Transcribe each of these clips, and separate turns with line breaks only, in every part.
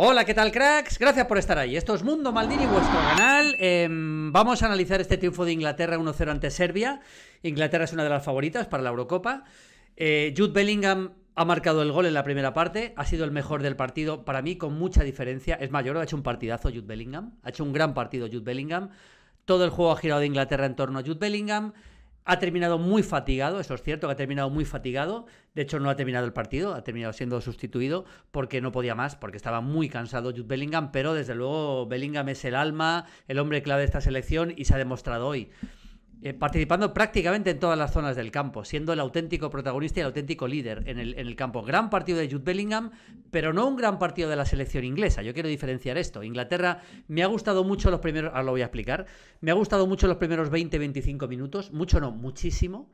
Hola, ¿qué tal cracks? Gracias por estar ahí. Esto es Mundo Maldini, vuestro canal. Em, vamos a analizar este triunfo de Inglaterra 1-0 ante Serbia. Inglaterra es una de las favoritas para la Eurocopa. Eh, Jude Bellingham ha marcado el gol en la primera parte, ha sido el mejor del partido para mí con mucha diferencia. Es mayor, ha hecho un partidazo Jude Bellingham, ha hecho un gran partido Jude Bellingham. Todo el juego ha girado de Inglaterra en torno a Jude Bellingham. Ha terminado muy fatigado, eso es cierto, que ha terminado muy fatigado. De hecho, no ha terminado el partido, ha terminado siendo sustituido porque no podía más, porque estaba muy cansado Jude Bellingham, pero desde luego Bellingham es el alma, el hombre clave de esta selección y se ha demostrado hoy. Eh, participando prácticamente en todas las zonas del campo, siendo el auténtico protagonista y el auténtico líder en el, en el, campo. Gran partido de Jude Bellingham, pero no un gran partido de la selección inglesa. Yo quiero diferenciar esto. Inglaterra me ha gustado mucho los primeros, ahora lo voy a explicar, me ha gustado mucho los primeros 20-25 minutos, mucho no, muchísimo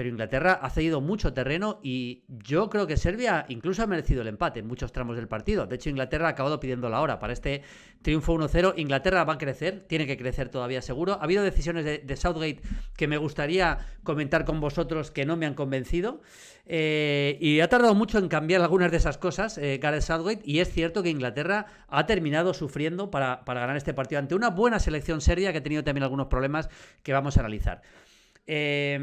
pero Inglaterra ha cedido mucho terreno y yo creo que Serbia incluso ha merecido el empate en muchos tramos del partido. De hecho, Inglaterra ha acabado pidiendo la hora para este triunfo 1-0. Inglaterra va a crecer, tiene que crecer todavía seguro. Ha habido decisiones de, Southgate que me gustaría comentar con vosotros que no me han convencido. Eh, y ha tardado mucho en cambiar algunas de esas cosas, eh, Gareth Southgate, y es cierto que Inglaterra ha terminado sufriendo para, para ganar este partido ante una buena selección Serbia que ha tenido también algunos problemas que vamos a analizar. Eh,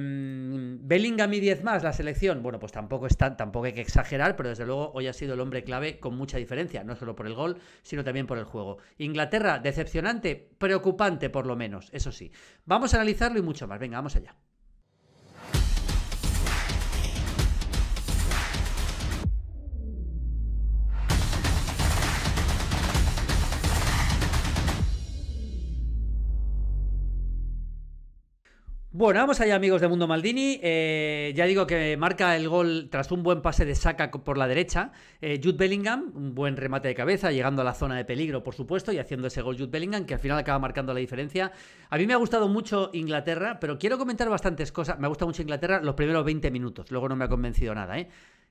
Bellingham y 10 más, la selección. Bueno, pues tampoco, está, tampoco hay que exagerar, pero desde luego hoy ha sido el hombre clave con mucha diferencia, no solo por el gol, sino también por el juego. Inglaterra, decepcionante, preocupante por lo menos, eso sí. Vamos a analizarlo y mucho más. Venga, vamos allá. Bueno, vamos allá amigos de Mundo Maldini. Eh, ya digo que marca el gol tras un buen pase de saca por la derecha. Eh, Jude Bellingham, un buen remate de cabeza, llegando a la zona de peligro, por supuesto, y haciendo ese gol Jude Bellingham, que al final acaba marcando la diferencia. A mí me ha gustado mucho Inglaterra, pero quiero comentar bastantes cosas. Me ha gustado mucho Inglaterra los primeros 20 minutos, luego no me ha convencido nada, ¿eh?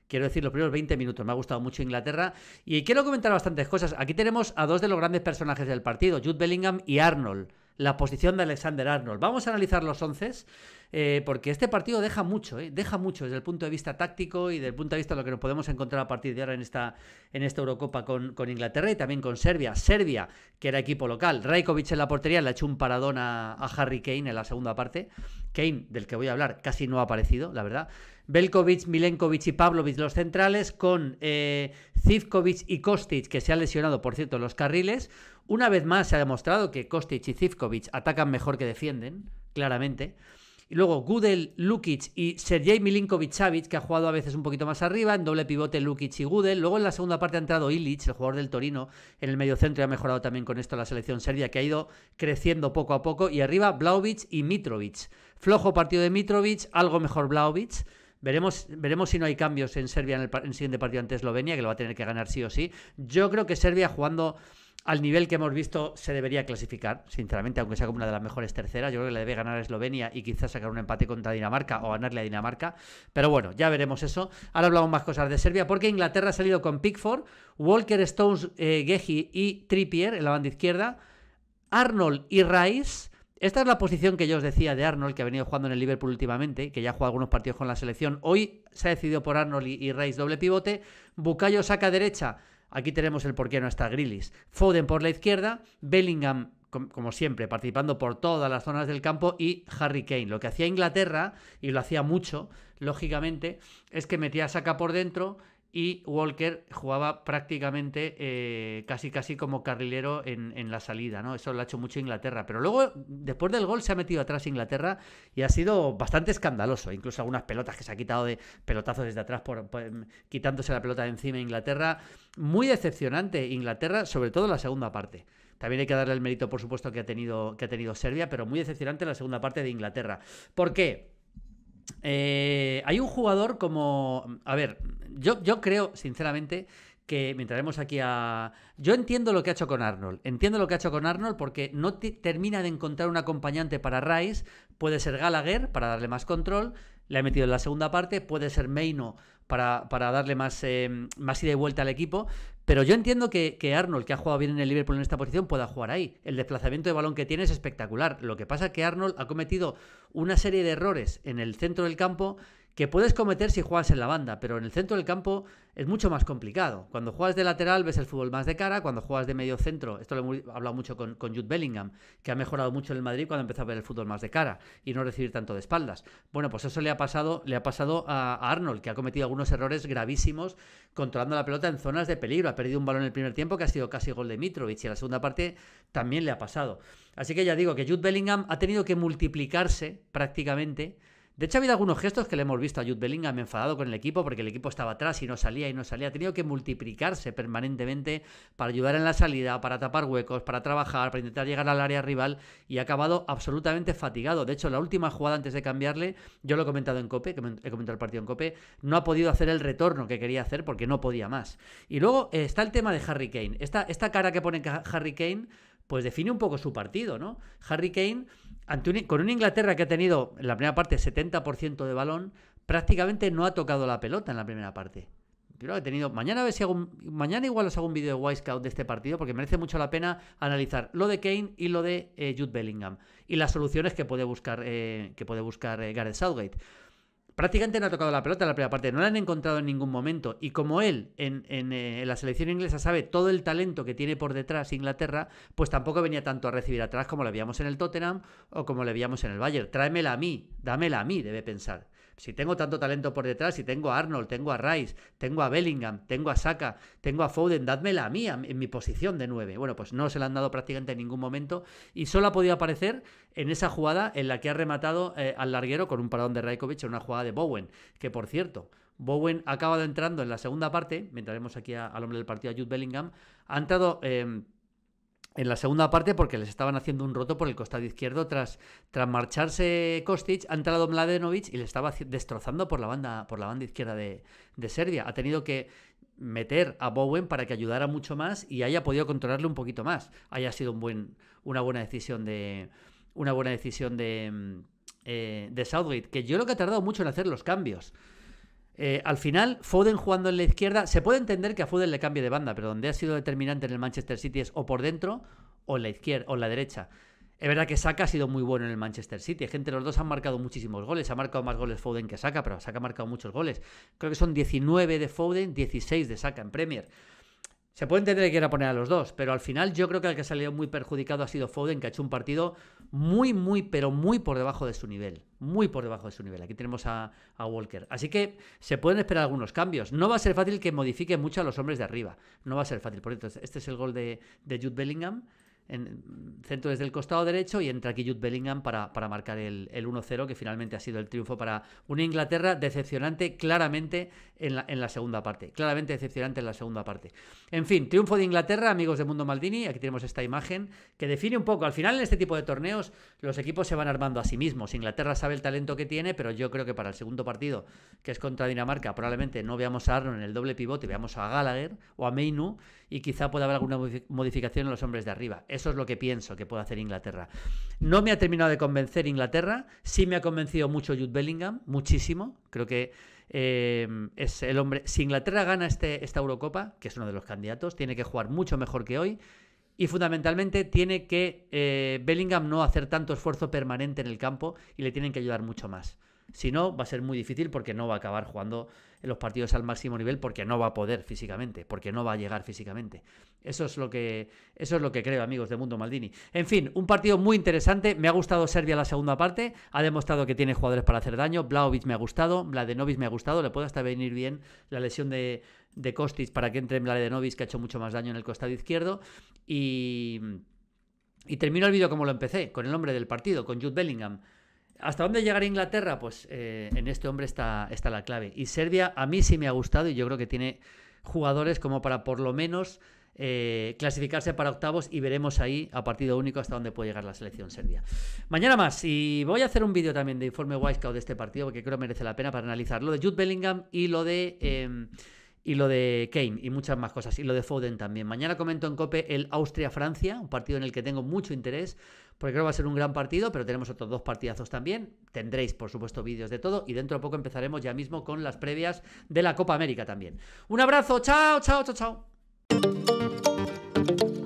Quiero decir, los primeros 20 minutos. Me ha gustado mucho Inglaterra. Y quiero comentar bastantes cosas. Aquí tenemos a dos de los grandes personajes del partido, Jude Bellingham y Arnold la posición de Alexander Arnold. Vamos a analizar los once, eh, porque este partido deja mucho, eh, deja mucho desde el punto de vista táctico y desde el punto de vista de lo que nos podemos encontrar a partir de ahora en esta, en esta Eurocopa con, Inglaterra y también con Serbia. Serbia, que era equipo local. Rajkovic en la portería le ha hecho un paradón a, Harry Kane en la segunda parte. Kane, del que voy a hablar, casi no ha aparecido, la verdad. Belkovic, Milenkovic y Pavlovic los centrales, con eh, Zivkovic y Kostic, que se han lesionado, por cierto, los carriles. Una vez más se ha demostrado que Kostic y Zivkovic atacan mejor que defienden, claramente. Y luego Gudel, Lukic y Sergei Milinkovic-Savic, que ha jugado a veces un poquito más arriba, en doble pivote Lukic y Gudel. Luego en la segunda parte ha entrado Ilic, el jugador del Torino, en el centro. y ha mejorado también con esto la selección serbia, que ha ido creciendo poco a poco. Y arriba Blaovic y Mitrovic. Flojo partido de Mitrovic, algo mejor Blaovic. Veremos, veremos si no hay cambios en Serbia en el, en el siguiente partido ante Eslovenia, que lo va a tener que ganar sí o sí. Yo creo que Serbia jugando al nivel que hemos visto, se debería clasificar, sinceramente, aunque sea como una de las mejores terceras. Yo creo que le debe ganar a Eslovenia y quizás sacar un empate contra Dinamarca o ganarle a Dinamarca. Pero bueno, ya veremos eso. Ahora hablamos más cosas de Serbia, porque Inglaterra ha salido con Pickford, Walker, Stones, Geji eh, Gehi y Trippier en la banda izquierda, Arnold y Rice. Esta es la posición que yo os decía de Arnold, que ha venido jugando en el Liverpool últimamente, que ya juega algunos partidos con la selección. Hoy se ha decidido por Arnold y, y Rice doble pivote. Bucayo saca derecha, Aquí tenemos el por qué no está Grillis. Foden por la izquierda, Bellingham como siempre, participando por todas las zonas del campo y Harry Kane. Lo que hacía Inglaterra, y lo hacía mucho, lógicamente, es que metía a Saca por dentro y Walker jugaba prácticamente eh, casi casi como carrilero en, la salida, ¿no? Eso lo ha hecho mucho Inglaterra. Pero luego, después del gol, se ha metido atrás Inglaterra y ha sido bastante escandaloso. Incluso algunas pelotas que se ha quitado de pelotazos desde atrás, por, em, quitándose la pelota de encima Inglaterra. Muy decepcionante Inglaterra, sobre todo en la segunda parte. También hay que darle el mérito, por supuesto, que ha tenido, que ha tenido Serbia, pero muy decepcionante la segunda parte de Inglaterra. ¿Por qué? Eh, hay un jugador como. A ver, yo, yo creo, sinceramente, que mientras vemos aquí a... Yo entiendo lo que ha hecho con Arnold. Entiendo lo que ha hecho con Arnold porque no termina de encontrar un acompañante para Rice. Puede ser Gallagher para darle más control. Le ha metido en la segunda parte. Puede ser Maino para, darle más, eh, más ida y vuelta al equipo. Pero yo entiendo que, que, Arnold, que ha jugado bien en el Liverpool en esta posición, pueda jugar ahí. El desplazamiento de balón que tiene es espectacular. Lo que pasa es que Arnold ha cometido una serie de errores en el centro del campo que puedes cometer si juegas en la banda, pero en el centro del campo es mucho más complicado. Cuando juegas de lateral ves el fútbol más de cara, cuando juegas de medio centro, esto lo he hablado mucho con, Jude Bellingham, que ha mejorado mucho en el Madrid cuando empezó a ver el fútbol más de cara y no recibir tanto de espaldas. Bueno, pues eso le ha pasado, le ha pasado a, a Arnold, que ha cometido algunos errores gravísimos controlando la pelota en zonas de peligro. Ha perdido un balón en el primer tiempo que ha sido casi gol de Mitrovic y en la segunda parte también le ha pasado. Así que ya digo que Jude Bellingham ha tenido que multiplicarse prácticamente de hecho, ha habido algunos gestos que le hemos visto a Jude Bellingham enfadado con el equipo porque el equipo estaba atrás y no salía y no salía. Ha tenido que multiplicarse permanentemente para ayudar en la salida, para tapar huecos, para trabajar, para intentar llegar al área rival y ha acabado absolutamente fatigado. De hecho, la última jugada antes de cambiarle, yo lo he comentado en Cope, he comentado el partido en Cope, no ha podido hacer el retorno que quería hacer porque no podía más. Y luego eh, está el tema de Harry Kane. Esta, esta cara que pone Harry Kane pues define un poco su partido, ¿no? Harry Kane con una Inglaterra que ha tenido en la primera parte 70% de balón, prácticamente no ha tocado la pelota en la primera parte. Yo tenido. Mañana a ver si mañana igual os hago un vídeo de Wisecout de este partido porque merece mucho la pena analizar lo de Kane y lo de eh, Jude Bellingham y las soluciones que puede buscar eh, que puede buscar eh, Gareth Southgate prácticamente no ha tocado la pelota en la primera parte, no la han encontrado en ningún momento. Y como él en, eh, la selección inglesa sabe todo el talento que tiene por detrás Inglaterra, pues tampoco venía tanto a recibir atrás como lo veíamos en el Tottenham o como le veíamos en el Bayern. Tráemela a mí, dámela a mí, debe pensar. Si tengo tanto talento por detrás, si tengo a Arnold, tengo a Rice, tengo a Bellingham, tengo a Saka, tengo a Foden, dádmela mía en mi posición de 9. Bueno, pues no se la han dado prácticamente en ningún momento y solo ha podido aparecer en esa jugada en la que ha rematado eh, al larguero con un paradón de Rajkovic en una jugada de Bowen, que por cierto, Bowen ha acabado entrando en la segunda parte, mientras aquí al hombre del partido, a Jude Bellingham, ha entrado... Eh, en la segunda parte porque les estaban haciendo un roto por el costado izquierdo tras, tras marcharse Kostic, ha entrado Mladenovic y le estaba destrozando por la banda, por la banda izquierda de, Serbia. Ha tenido que meter a Bowen para que ayudara mucho más y haya podido controlarle un poquito más. Haya sido un buen, una buena decisión de una buena decisión de, mm, eh, de Southgate, que yo lo que ha tardado mucho en hacer los cambios. Eh, al final, Foden jugando en la izquierda, se puede entender que a Foden le cambie de banda, pero donde ha sido determinante en el Manchester City es o por dentro o en la izquierda o en la derecha. Es verdad que Saka ha sido muy bueno en el Manchester City. Gente, los dos han marcado muchísimos goles. Ha marcado más goles Foden que Saka, pero Saka ha marcado muchos goles. Creo que son 19 de Foden, 16 de Saka en Premier. Se puede entender que quiera poner a los dos, pero al final yo creo que el que salió muy perjudicado ha sido Foden, que ha hecho un partido muy, muy, pero muy por debajo de su nivel. Muy por debajo de su nivel. Aquí tenemos a, Walker. Así que se pueden esperar algunos cambios. No va a ser fácil que modifique mucho a los hombres de arriba. No va a ser fácil. Por cierto, este es el gol de, de Jude Bellingham en, centro desde el costado derecho y entra aquí Jude Bellingham para, marcar el, el 1-0, que finalmente ha sido el triunfo para una Inglaterra decepcionante claramente en la, en la, segunda parte. Claramente decepcionante en la segunda parte. En fin, triunfo de Inglaterra, amigos de Mundo Maldini. Aquí tenemos esta imagen que define un poco. Al final, en este tipo de torneos, los equipos se van armando a sí mismos. Inglaterra sabe el talento que tiene, pero yo creo que para el segundo partido, que es contra Dinamarca, probablemente no veamos a Arnold en el doble pivote, veamos a Gallagher o a Meinu y quizá pueda haber alguna modificación en los hombres de arriba eso es lo que pienso que puede hacer Inglaterra. No me ha terminado de convencer Inglaterra, sí me ha convencido mucho Jude Bellingham, muchísimo. Creo que eh, es el hombre. Si Inglaterra gana este, esta Eurocopa, que es uno de los candidatos, tiene que jugar mucho mejor que hoy. Y fundamentalmente tiene que eh, Bellingham no hacer tanto esfuerzo permanente en el campo y le tienen que ayudar mucho más. Si no, va a ser muy difícil porque no va a acabar jugando en los partidos al máximo nivel porque no va a poder físicamente, porque no va a llegar físicamente. Eso es lo que, eso es lo que creo, amigos de Mundo Maldini. En fin, un partido muy interesante. Me ha gustado Serbia la segunda parte. Ha demostrado que tiene jugadores para hacer daño. Blaovic me ha gustado. Mladenovic me ha gustado. Le puede hasta venir bien la lesión de, de Kostic para que entre Mladenovic, que ha hecho mucho más daño en el costado izquierdo. Y. Y termino el vídeo como lo empecé, con el nombre del partido, con Jude Bellingham. ¿Hasta dónde llegará Inglaterra? Pues eh, en este hombre está, está la clave. Y Serbia a mí sí me ha gustado y yo creo que tiene jugadores como para por lo menos eh, clasificarse para octavos y veremos ahí a partido único hasta dónde puede llegar la selección serbia. Mañana más y voy a hacer un vídeo también de informe Wisecout de este partido porque creo que merece la pena para analizar lo de Jude Bellingham y lo de... Em, y lo de Kane y muchas más cosas, y lo de Foden también. Mañana comento en Cope el Austria-Francia, un partido en el que tengo mucho interés porque creo que va a ser un gran partido, pero tenemos otros dos partidazos también. Tendréis, por supuesto, vídeos de todo y dentro de poco empezaremos ya mismo con las previas de la Copa América también. Un abrazo, chao, chao, chao, chao.